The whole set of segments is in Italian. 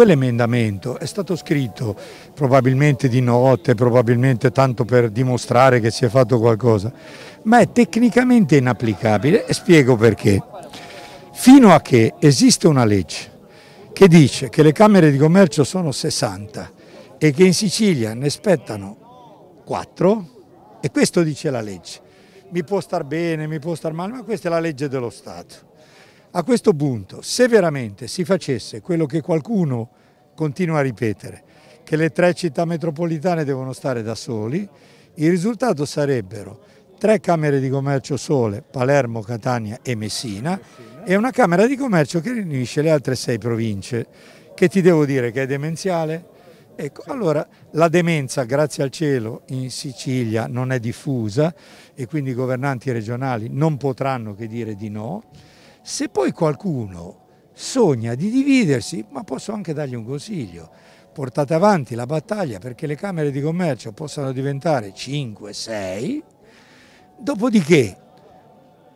quell'emendamento è stato scritto probabilmente di notte, probabilmente tanto per dimostrare che si è fatto qualcosa, ma è tecnicamente inapplicabile e spiego perché. Fino a che esiste una legge che dice che le Camere di Commercio sono 60 e che in Sicilia ne spettano 4, e questo dice la legge, mi può star bene, mi può star male, ma questa è la legge dello Stato a questo punto, se veramente si facesse quello che qualcuno continua a ripetere, che le tre città metropolitane devono stare da soli, il risultato sarebbero tre camere di commercio sole, Palermo, Catania e Messina, e una camera di commercio che riunisce le altre sei province, che ti devo dire che è demenziale. Ecco, allora la demenza, grazie al cielo, in Sicilia non è diffusa e quindi i governanti regionali non potranno che dire di no. Se poi qualcuno sogna di dividersi, ma posso anche dargli un consiglio, portate avanti la battaglia perché le Camere di Commercio possano diventare 5, 6, dopodiché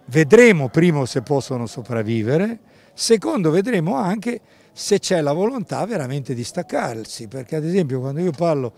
vedremo primo se possono sopravvivere, secondo vedremo anche se c'è la volontà veramente di staccarsi, perché ad esempio quando io parlo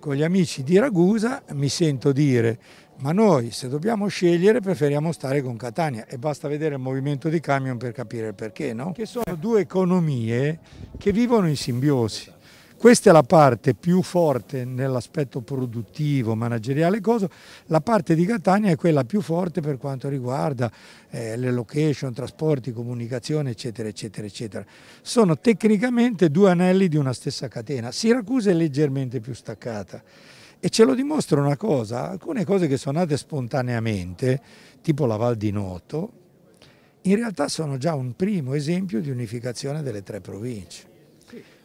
con gli amici di Ragusa mi sento dire ma noi se dobbiamo scegliere preferiamo stare con Catania e basta vedere il movimento di camion per capire il perché, no? Che sono eh. due economie che vivono in simbiosi. Questa è la parte più forte nell'aspetto produttivo, manageriale, cosa. la parte di Catania è quella più forte per quanto riguarda eh, le location, trasporti, comunicazione, eccetera, eccetera, eccetera. Sono tecnicamente due anelli di una stessa catena. Siracusa è leggermente più staccata. E ce lo dimostra una cosa, alcune cose che sono nate spontaneamente, tipo la Val di Noto, in realtà sono già un primo esempio di unificazione delle tre province.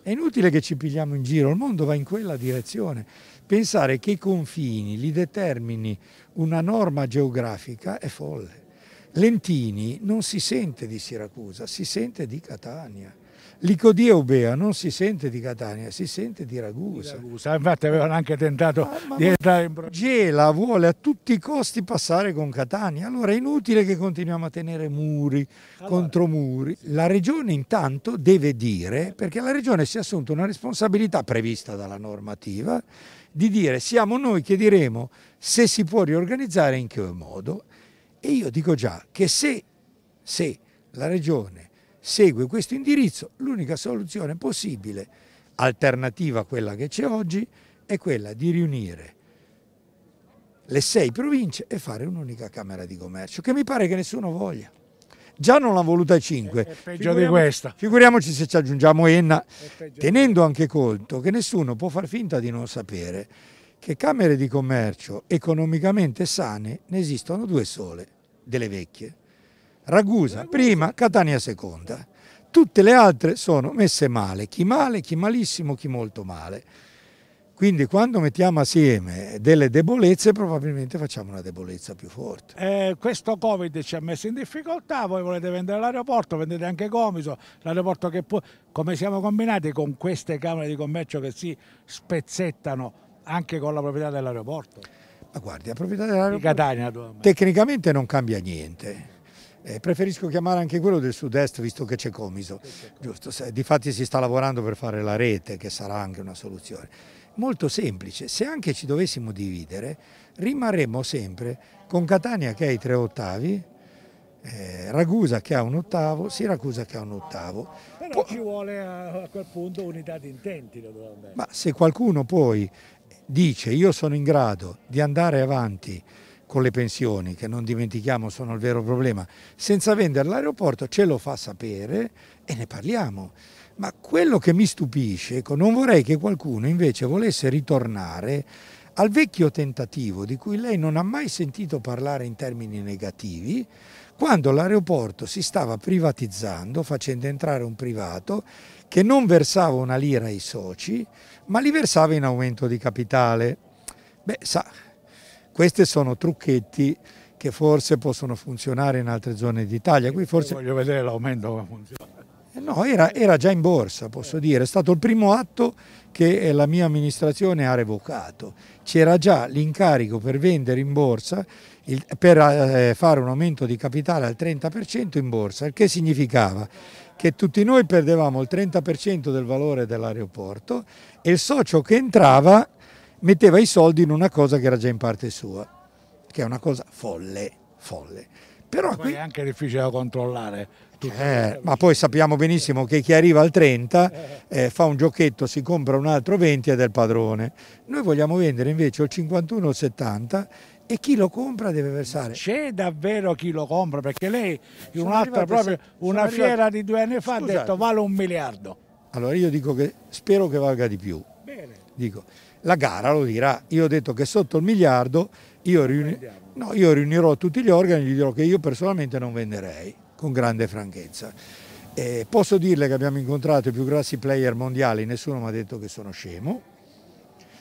È inutile che ci pigliamo in giro, il mondo va in quella direzione. Pensare che i confini li determini una norma geografica è folle. Lentini non si sente di Siracusa, si sente di Catania. Licodia Ubea non si sente di Catania, si sente di Ragusa. Di Ragusa. Infatti avevano anche tentato ah, di entrare in Gela vuole a tutti i costi passare con Catania, allora è inutile che continuiamo a tenere muri, allora. contromuri. La regione intanto deve dire, perché la regione si è assunta una responsabilità prevista dalla normativa, di dire siamo noi che diremo se si può riorganizzare in che modo. E io dico già che se, se la regione segue questo indirizzo, l'unica soluzione possibile, alternativa a quella che c'è oggi, è quella di riunire le sei province e fare un'unica Camera di Commercio, che mi pare che nessuno voglia. Già non l'ha voluta 5. È, è peggio di questa. Figuriamoci se ci aggiungiamo Enna, tenendo anche conto che nessuno può far finta di non sapere che Camere di Commercio economicamente sane ne esistono due sole, delle vecchie. Ragusa prima, Catania seconda. Tutte le altre sono messe male, chi male, chi malissimo, chi molto male. Quindi quando mettiamo assieme delle debolezze probabilmente facciamo una debolezza più forte. Eh, questo Covid ci ha messo in difficoltà, voi volete vendere l'aeroporto, vendete anche Comiso, l'aeroporto che può... Come siamo combinati con queste camere di commercio che si spezzettano anche con la proprietà dell'aeroporto? Ma guardi, la proprietà dell'aeroporto... Catania, tecnicamente non cambia niente eh, preferisco chiamare anche quello del sud-est visto che c'è Comiso, giusto? Difatti si sta lavorando per fare la rete che sarà anche una soluzione. Molto semplice, se anche ci dovessimo dividere rimarremo sempre con Catania che ha i tre ottavi, eh, Ragusa che ha un ottavo, Siracusa che ha un ottavo. Però ci vuole a, a, quel punto unità di intenti Ma se qualcuno poi dice io sono in grado di andare avanti con le pensioni, che non dimentichiamo sono il vero problema, senza vendere l'aeroporto ce lo fa sapere e ne parliamo. Ma quello che mi stupisce, ecco, non vorrei che qualcuno invece volesse ritornare al vecchio tentativo di cui lei non ha mai sentito parlare in termini negativi, quando l'aeroporto si stava privatizzando, facendo entrare un privato che non versava una lira ai soci, ma li versava in aumento di capitale. Beh, sa, questi sono trucchetti che forse possono funzionare in altre zone d'Italia. Forse... Voglio vedere l'aumento come funziona. Eh, no, era, era, già in borsa, posso dire, è stato il primo atto che eh, la mia amministrazione ha revocato. C'era già l'incarico per vendere in borsa, il, per eh, fare un aumento di capitale al 30% in borsa, il che significava che tutti noi perdevamo il 30% del valore dell'aeroporto e il socio che entrava metteva i soldi in una cosa che era già in parte sua, che è una cosa folle, folle. Però qui... è anche difficile da controllare. Eh, ma poi sappiamo benissimo che chi arriva al 30 eh. eh, fa un giochetto, si compra un altro 20 ed è del padrone. Noi vogliamo vendere invece il 51 o il 70 e chi lo compra deve versare. C'è davvero chi lo compra perché lei in un'altra proprio una fiera arrivati... di due anni fa Scusate. ha detto vale un miliardo. Allora io dico che spero che valga di più. Bene. Dico, la gara lo dirà. Io ho detto che sotto il miliardo io, riuni... no, io riunirò tutti gli organi e gli dirò che io personalmente non venderei, con grande franchezza. Eh, posso dirle che abbiamo incontrato i più grossi player mondiali, nessuno mi ha detto che sono scemo.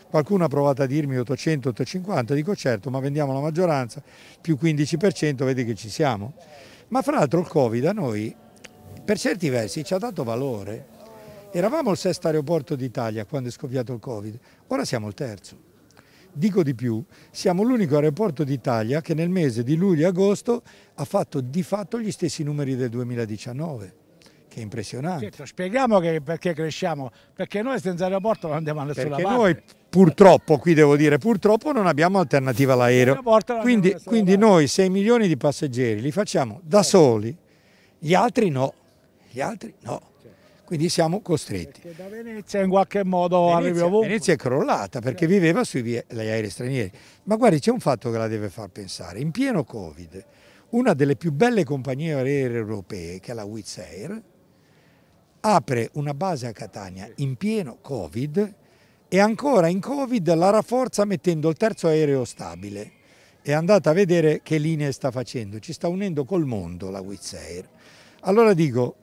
Qualcuno ha provato a dirmi 800-850, dico certo, ma vendiamo la maggioranza, più 15%, vedi che ci siamo. Ma fra l'altro il Covid a noi, per certi versi, ci ha dato valore, Eravamo il sesto aeroporto d'Italia quando è scoppiato il Covid, ora siamo il terzo. Dico di più, siamo l'unico aeroporto d'Italia che nel mese di luglio e agosto ha fatto di fatto gli stessi numeri del 2019 che è impressionante. Certo, spieghiamo che, perché cresciamo, perché noi senza aeroporto non andiamo a nessuna perché parte. Noi purtroppo, qui devo dire purtroppo, non abbiamo alternativa all'aereo. Quindi, quindi noi 6 milioni di passeggeri li facciamo da certo. soli, gli altri no, gli altri no quindi siamo costretti. Perché da Venezia in qualche modo Venezia, arrivi ovunque. Venezia è crollata perché certo. viveva sugli aerei stranieri. Ma guardi, c'è un fatto che la deve far pensare. In pieno Covid, una delle più belle compagnie aeree europee, che è la Wizz Air, apre una base a Catania in pieno Covid e ancora in Covid la rafforza mettendo il terzo aereo stabile. È andata a vedere che linee sta facendo, ci sta unendo col mondo la Wizz Air. Allora dico,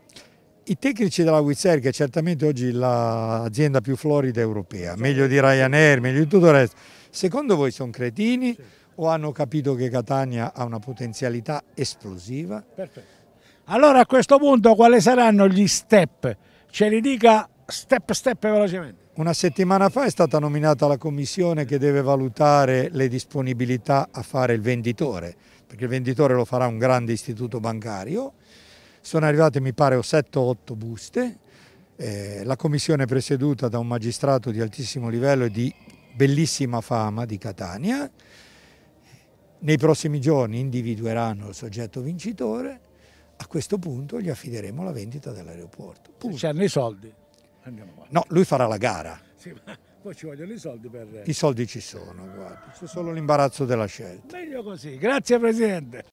i tecnici della Wizzair, che è certamente oggi l'azienda più florida europea, meglio di Ryanair, meglio di tutto il resto, secondo voi sono cretini sì. o hanno capito che Catania ha una potenzialità esplosiva? Perfetto. Allora a questo punto quali saranno gli step? Ce li dica step step velocemente. Una settimana fa è stata nominata la commissione che deve valutare le disponibilità a fare il venditore, perché il venditore lo farà un grande istituto bancario sono arrivate mi pare 7-8 buste, eh, la commissione è presieduta da un magistrato di altissimo livello e di bellissima fama di Catania, nei prossimi giorni individueranno il soggetto vincitore, a questo punto gli affideremo la vendita dell'aeroporto. Ci hanno i soldi? No, lui farà la gara. Sì, ma poi ci vogliono i soldi per... I soldi ci sono, guarda, c'è solo l'imbarazzo della scelta. Meglio così, grazie Presidente.